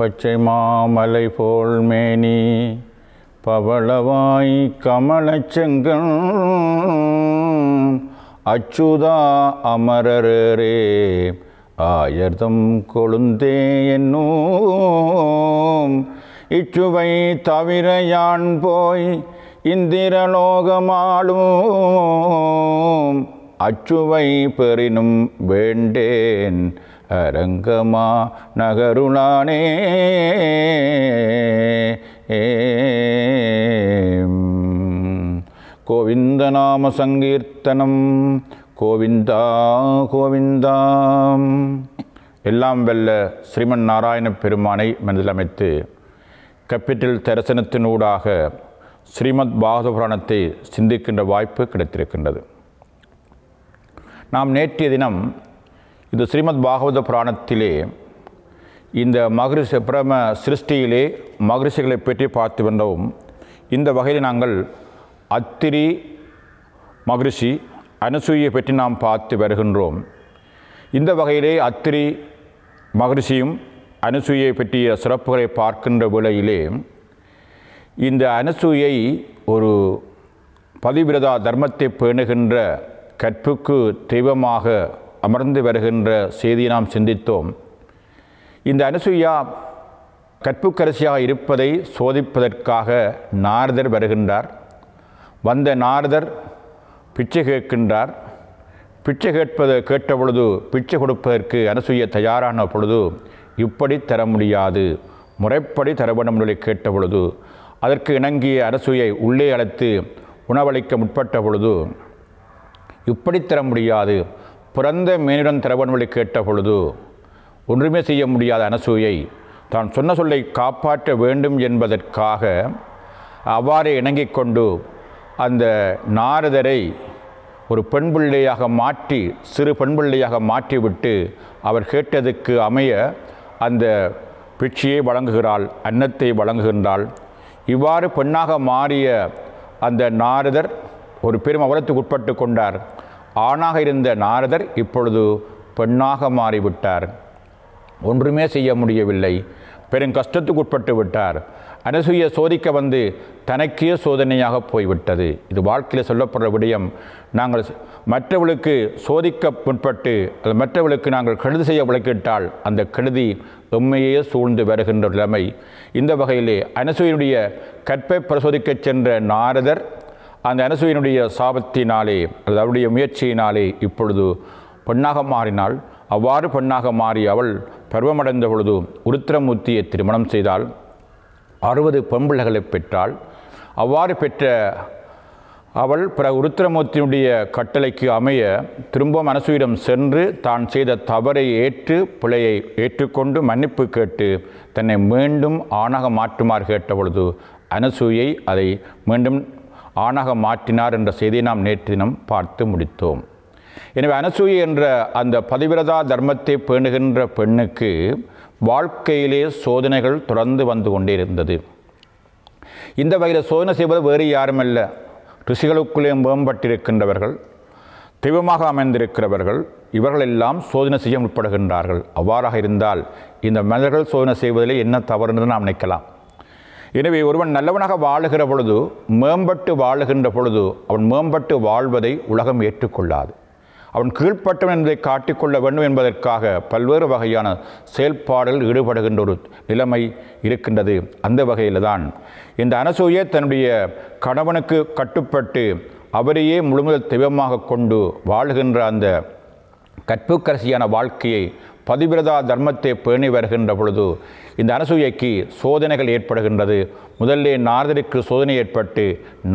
பச்சை மாமலை போல் மேனி பவளவாய் கமலச்செங்கன் அச்சுதா அமரரே ஆயர்தம் கொழுந்தே என்னும் இச்சுவை தவிர யான் போய் இந்திரலோகமாளும் அச்சுவை பெறினும் வேண்டேன் அரங்கமா நகருளானே கோவிந்த நாம சங்கீர்த்தனம் கோவிந்தா கோவிந்தாம் எல்லாம் வெல்ல ஸ்ரீமன் நாராயண பெருமானை மனதிலமைத்து கப்பிட்டல் தரிசனத்தினூடாக ஸ்ரீமத் பாகத சிந்திக்கின்ற வாய்ப்பு கிடைத்திருக்கின்றது நாம் நேற்றைய தினம் இந்த ஸ்ரீமத் பாகவத புராணத்திலே இந்த மகரிஷி பிரம சிருஷ்டியிலே மகரிஷிகளை பற்றி பார்த்து வந்தோம் இந்த வகையில் நாங்கள் அத்திரி மகரிஷி அனுசூயை பற்றி நாம் பார்த்து வருகின்றோம் இந்த வகையிலே அத்திரி மகரிஷியும் அனசூயை பற்றிய சிறப்புகளை பார்க்கின்ற வேளையிலே இந்த அனசூயை ஒரு பதிவிரதா தர்மத்தை பேணுகின்ற கற்புக்கு தெய்வமாக அமர்ந்து வருகின்ற செய்தியை நாம் சிந்தித்தோம் இந்த அனுசுயா கற்புக்கரசியாக இருப்பதை சோதிப்பதற்காக நாரதர் வருகின்றார் வந்த நாரதர் பிச்சை கேட்கின்றார் பிச்சை கேட்பது கேட்ட பொழுது பிச்சை கொடுப்பதற்கு அனுசூய தயாரான பொழுது இப்படி தர முடியாது முறைப்படி தர வேண்டும் கேட்ட பொழுது அதற்கு இணங்கிய அரசுயை உள்ளே அழைத்து உணவளிக்க முற்பட்ட பொழுது இப்படி தர முடியாது பிறந்த மேனிடம் திறவன் வழி கேட்ட பொழுது ஒன்றுமே செய்ய முடியாத அனசூயை தான் சொன்ன சொல்லை காப்பாற்ற வேண்டும் என்பதற்காக அவ்வாறே இணங்கிக் கொண்டு அந்த நாரதரை ஒரு பெண் பிள்ளையாக மாற்றி சிறு பெண் பிள்ளையாக மாற்றிவிட்டு அவர் கேட்டதுக்கு அமைய அந்த பிட்சியை வழங்குகிறாள் அன்னத்தை வழங்குகின்றாள் இவ்வாறு பெண்ணாக மாறிய அந்த நாரதர் ஒரு பெரும் அவலத்துக்கு உட்பட்டு கொண்டார் ஆணாக இருந்த நாரதர் இப்பொழுது பெண்ணாக மாறிவிட்டார் ஒன்றுமே செய்ய முடியவில்லை பெரும் கஷ்டத்துக்கு உட்பட்டு விட்டார் அனசூய சோதிக்க வந்து தனக்கே சோதனையாக போய்விட்டது இது வாழ்க்கையில் சொல்லப்படுற விடயம் நாங்கள் மற்றவளுக்கு சோதிக்க முற்பட்டு அது மற்றவளுக்கு நாங்கள் கெடுதி செய்ய விளக்கிட்டால் அந்த கெடுதி எம்மையே சூழ்ந்து வருகின்ற நிலைமை இந்த வகையிலே அனசூயனுடைய கற்பை பிரசோதிக்கச் சென்ற நாரதர் அந்த அனசூயனுடைய சாபத்தினாலே அல்லது அவருடைய முயற்சியினாலே இப்பொழுது பெண்ணாக மாறினாள் அவ்வாறு பெண்ணாக மாறி அவள் பருவமடைந்த பொழுது உருத்திரமூர்த்தியை திருமணம் செய்தாள் அறுபது பெண்பிள்ளைகளை பெற்றாள் அவ்வாறு பெற்ற அவள் பிற உருத்திரமூர்த்தியினுடைய கட்டளைக்கு அமைய திரும்ப மனசுயிடம் சென்று தான் செய்த தவறை ஏற்று பிழையை ஏற்றுக்கொண்டு மன்னிப்பு கேட்டு தன்னை மீண்டும் ஆணாக மாற்றுமாறு கேட்ட பொழுது அனசூயை அதை மீண்டும் ஆணாக மாற்றினார் என்ற செய்தியை நாம் நேற்று தினம் பார்த்து முடித்தோம் எனவே அனசூய என்ற அந்த பதிவிரதா தர்மத்தை பேணுகின்ற பெண்ணுக்கு வாழ்க்கையிலே சோதனைகள் தொடர்ந்து வந்து கொண்டே இருந்தது இந்த வகையில் சோதனை செய்வது வேறு யாருமல்ல ரிஷிகளுக்குள்ளே மேம்பட்டிருக்கின்றவர்கள் தெய்வமாக அமைந்திருக்கிறவர்கள் இவர்கள் எல்லாம் சோதனை செய்ய முற்படுகின்றார்கள் அவ்வாறாக இருந்தால் இந்த மனிதர்கள் சோதனை செய்வதிலே என்ன தவறுன்னு நாம் நினைக்கலாம் எனவே ஒருவன் நல்லவனாக வாழுகிற பொழுது மேம்பட்டு வாழுகின்ற பொழுது அவன் மேம்பட்டு வாழ்வதை உலகம் ஏற்றுக்கொள்ளாது அவன் கீழ்ப்பட்டவன் என்பதை காட்டிக்கொள்ள வேண்டும் என்பதற்காக பல்வேறு வகையான செயல்பாடுகள் ஈடுபடுகின்ற ஒரு நிலைமை இருக்கின்றது அந்த வகையில் தான் இந்த அனசூய தன்னுடைய கணவனுக்கு கட்டுப்பட்டு அவரையே முழுமுதல் தெய்வமாக கொண்டு வாழ்கின்ற அந்த கற்புக்கரசியான வாழ்க்கையை பதிவிரதா தர்மத்தை பேணி வருகின்ற பொழுது இந்த அனசூயைக்கு சோதனைகள் ஏற்படுகின்றது முதலே நாரதருக்கு சோதனை ஏற்பட்டு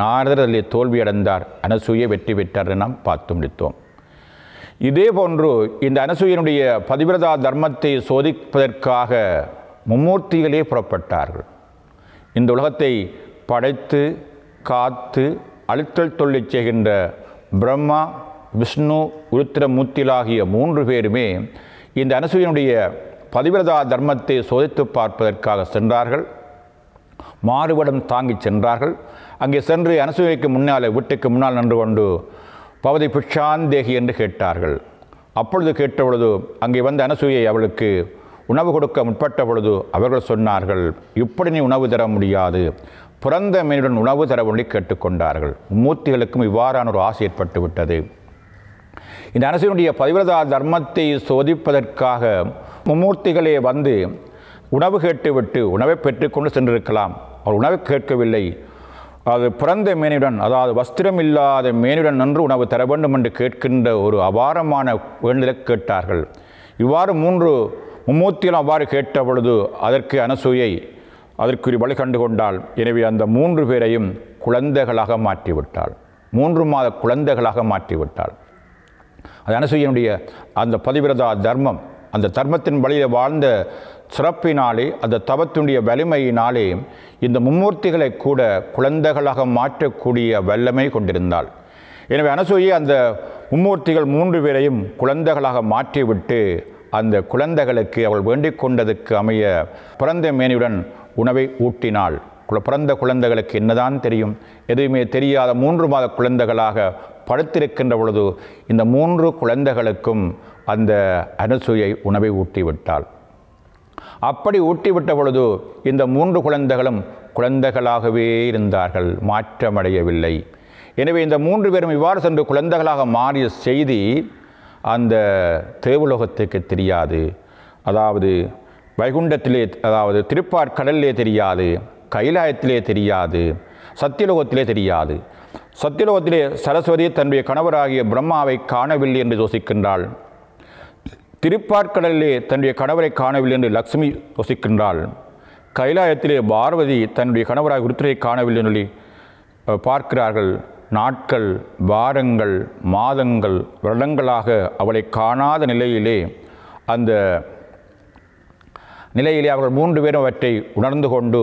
நாரதர் அதில் தோல்வியடைந்தார் அனசூயை வெற்றி பெற்றார் என நாம் பார்த்து முடித்தோம் இதே போன்று இந்த அனசூயனுடைய பதிவிரதா தர்மத்தை சோதிப்பதற்காக மும்மூர்த்திகளே புறப்பட்டார்கள் இந்த உலகத்தை படைத்து காத்து அழுத்தல் தொல்லை செய்கின்ற பிரம்மா விஷ்ணு உருத்திரமூர்த்திலாகிய மூன்று பேருமே இந்த அனசூயனுடைய பதிவிரதா தர்மத்தை சோதித்து பார்ப்பதற்காக சென்றார்கள் மாறுபடம் தாங்கி சென்றார்கள் அங்கே சென்று அனுசூயக்கு முன்னாலே வீட்டுக்கு முன்னால் நின்று கொண்டு பவதி புஷாந்தேகி என்று கேட்டார்கள் அப்பொழுது கேட்டபொழுது அங்கே வந்த அனசூயை அவளுக்கு உணவு கொடுக்க முற்பட்ட பொழுது அவர்கள் சொன்னார்கள் இப்படி நீ உணவு தர முடியாது பிறந்த மீனுடன் உணவு தர வழி கேட்டுக்கொண்டார்கள் மூர்த்திகளுக்கும் இவ்வாறான ஒரு ஆசை ஏற்பட்டு விட்டது இந்த அரசினுடைய பதிவிரதா தர்மத்தை சோதிப்பதற்காக மும்மூர்த்திகளே வந்து உணவு கேட்டுவிட்டு உணவை பெற்றுக்கொண்டு சென்றிருக்கலாம் அவர் உணவை கேட்கவில்லை அது பிறந்த மேனியுடன் அதாவது வஸ்திரம் இல்லாத மேனியுடன் நன்று உணவு தர வேண்டும் என்று கேட்கின்ற ஒரு அபாரமான வேண்டுதலை கேட்டார்கள் இவ்வாறு மூன்று மும்மூர்த்திகளும் அவ்வாறு கேட்ட பொழுது அதற்கு அனசூயை அதற்குரிய வழி கண்டு கொண்டாள் எனவே அந்த மூன்று பேரையும் குழந்தைகளாக மாற்றிவிட்டாள் மூன்று மாத குழந்தைகளாக மாற்றிவிட்டாள் அது அனசூயனுடைய அந்த பதிவிரதா தர்மம் அந்த தர்மத்தின் வழியில் வாழ்ந்த சிறப்பினாலே அந்த தவத்துடைய வலிமையினாலே இந்த மும்மூர்த்திகளை கூட குழந்தைகளாக மாற்றக்கூடிய வல்லமை கொண்டிருந்தாள் எனவே அனசூயை அந்த மும்மூர்த்திகள் மூன்று பேரையும் குழந்தைகளாக மாற்றிவிட்டு அந்த குழந்தைகளுக்கு அவள் வேண்டிக் கொண்டதுக்கு அமைய பிறந்த மேனியுடன் உணவை ஊட்டினாள் பிறந்த குழந்தைகளுக்கு என்னதான் தெரியும் எதுவுமே தெரியாத மூன்று மாத குழந்தைகளாக படுத்திருக்கின்ற பொழுது இந்த மூன்று குழந்தைகளுக்கும் அந்த அனுசூயை உணவை ஊட்டிவிட்டாள் அப்படி ஊட்டிவிட்ட பொழுது இந்த மூன்று குழந்தைகளும் குழந்தைகளாகவே இருந்தார்கள் மாற்றமடையவில்லை எனவே இந்த மூன்று பேரும் இவ்வாறு சென்று குழந்தைகளாக மாறிய செய்தி அந்த தேவலோகத்துக்கு தெரியாது அதாவது வைகுண்டத்திலே அதாவது திருப்பார் கடலிலே தெரியாது கைலாயத்திலே தெரியாது சத்தியலோகத்திலே தெரியாது சத்தியலோகத்திலே சரஸ்வதி தன்னுடைய கணவராகிய பிரம்மாவை காணவில்லை என்று யோசிக்கின்றாள் திருப்பாற்கடலிலே தன்னுடைய கணவரை காணவில்லை என்று லக்ஷ்மி யோசிக்கின்றாள் கைலாயத்திலே பார்வதி தன்னுடைய கணவராக உருத்திரையை காணவில்லை என்று பார்க்கிறார்கள் நாட்கள் வாரங்கள் மாதங்கள் வருடங்களாக அவளை காணாத நிலையிலே அந்த நிலையிலே அவர்கள் மூன்று பேரும் அவற்றை உணர்ந்து கொண்டு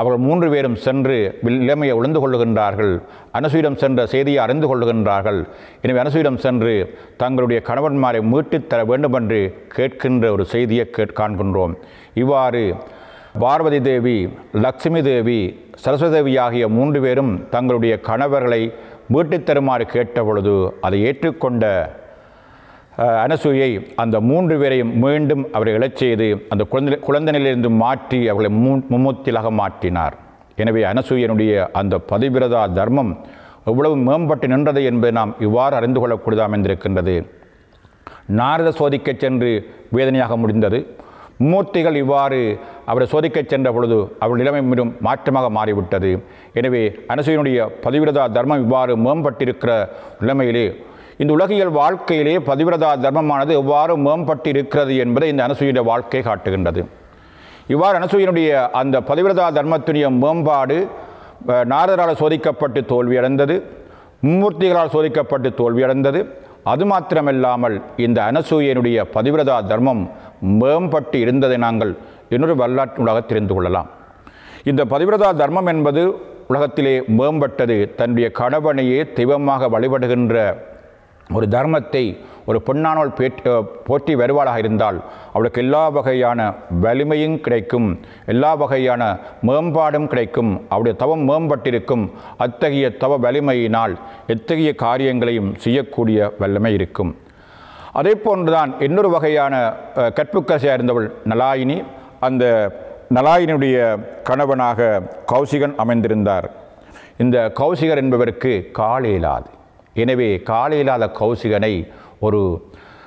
அவர்கள் மூன்று பேரும் சென்று நிலைமையை உழந்து கொள்ளுகின்றார்கள் அனசுயிடம் சென்ற செய்தியை அறிந்து கொள்ளுகின்றார்கள் எனவே அனசுயிடம் சென்று தங்களுடைய கணவன்மாரை மீட்டுத் தர வேண்டுமென்று கேட்கின்ற ஒரு செய்தியை கேட் காண்கின்றோம் இவ்வாறு பார்வதி தேவி லக்ஷ்மி தேவி சரஸ்வதி தேவி ஆகிய மூன்று பேரும் தங்களுடைய கணவர்களை மீட்டுத் தருமாறு கேட்ட பொழுது அதை ஏற்றுக்கொண்ட அனசூயை அந்த மூன்று பேரையும் மீண்டும் அவரை இழச்செய்து அந்த குழந்தை குழந்தைகளிலிருந்து மாற்றி அவர்களை மும்முத்திலாக மாற்றினார் எனவே அனசூயனுடைய அந்த பதிவிரதா தர்மம் எவ்வளவு மேம்பட்டு நின்றது என்பதை நாம் இவ்வாறு அறிந்து கொள்ளக்கூடியதாக அமைந்திருக்கின்றது நாரத சோதிக்கச் சென்று வேதனையாக முடிந்தது மூர்த்திகள் இவ்வாறு அவரை சோதிக்கச் சென்ற பொழுது அவள் நிலைமை மீண்டும் மாற்றமாக மாறிவிட்டது எனவே அனசூயனுடைய பதிவிரதா தர்மம் இவ்வாறு மேம்பட்டிருக்கிற நிலைமையிலே இந்த உலகியல் வாழ்க்கையிலே பதிவிரதா தர்மமானது எவ்வாறு மேம்பட்டு இருக்கிறது என்பதை இந்த அனசூயனுடைய வாழ்க்கை காட்டுகின்றது இவ்வாறு அனசூயனுடைய அந்த பதிவிரதா தர்மத்துடைய மேம்பாடு நாரதரால் சோதிக்கப்பட்டு தோல்வியடைந்தது மும்மூர்த்திகளால் சோதிக்கப்பட்டு தோல்வியடைந்தது அது மாத்திரமில்லாமல் இந்த அனசூயனுடைய பதிவிரதா தர்மம் மேம்பட்டு இருந்ததை நாங்கள் இன்னொரு உலக தெரிந்து கொள்ளலாம் இந்த பதிவிரதா தர்மம் என்பது உலகத்திலே மேம்பட்டது தன்னுடைய கணவனையே தெய்வமாக வழிபடுகின்ற ஒரு தர்மத்தை ஒரு பேட்டி போற்றி வருவாளாக இருந்தால் அவளுக்கு எல்லா வகையான வலிமையும் கிடைக்கும் எல்லா வகையான மேம்பாடும் கிடைக்கும் அவளுடைய தவம் மேம்பட்டிருக்கும் அத்தகைய தவ வலிமையினால் எத்தகைய காரியங்களையும் செய்யக்கூடிய வல்லமை இருக்கும் அதே போன்றுதான் இன்னொரு வகையான கற்புக்கரசையாக இருந்தவள் நலாயினி அந்த நலாயினுடைய கணவனாக கௌசிகன் அமைந்திருந்தார் இந்த கௌசிகர் என்பவருக்கு காலையிலாது எனவே காலையில்லாத கௌசிகனை ஒரு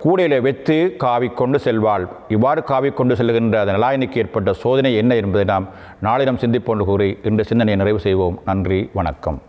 கூடையில் வைத்து காவி கொண்டு செல்வாள் இவ்வாறு காவி கொண்டு செல்கின்ற அந்த நலாயனுக்கு ஏற்பட்ட சோதனை என்ன என்பதை நாம் நாளிடம் சிந்திப்போன்று கூறி இன்று சிந்தனையை நிறைவு செய்வோம் நன்றி வணக்கம்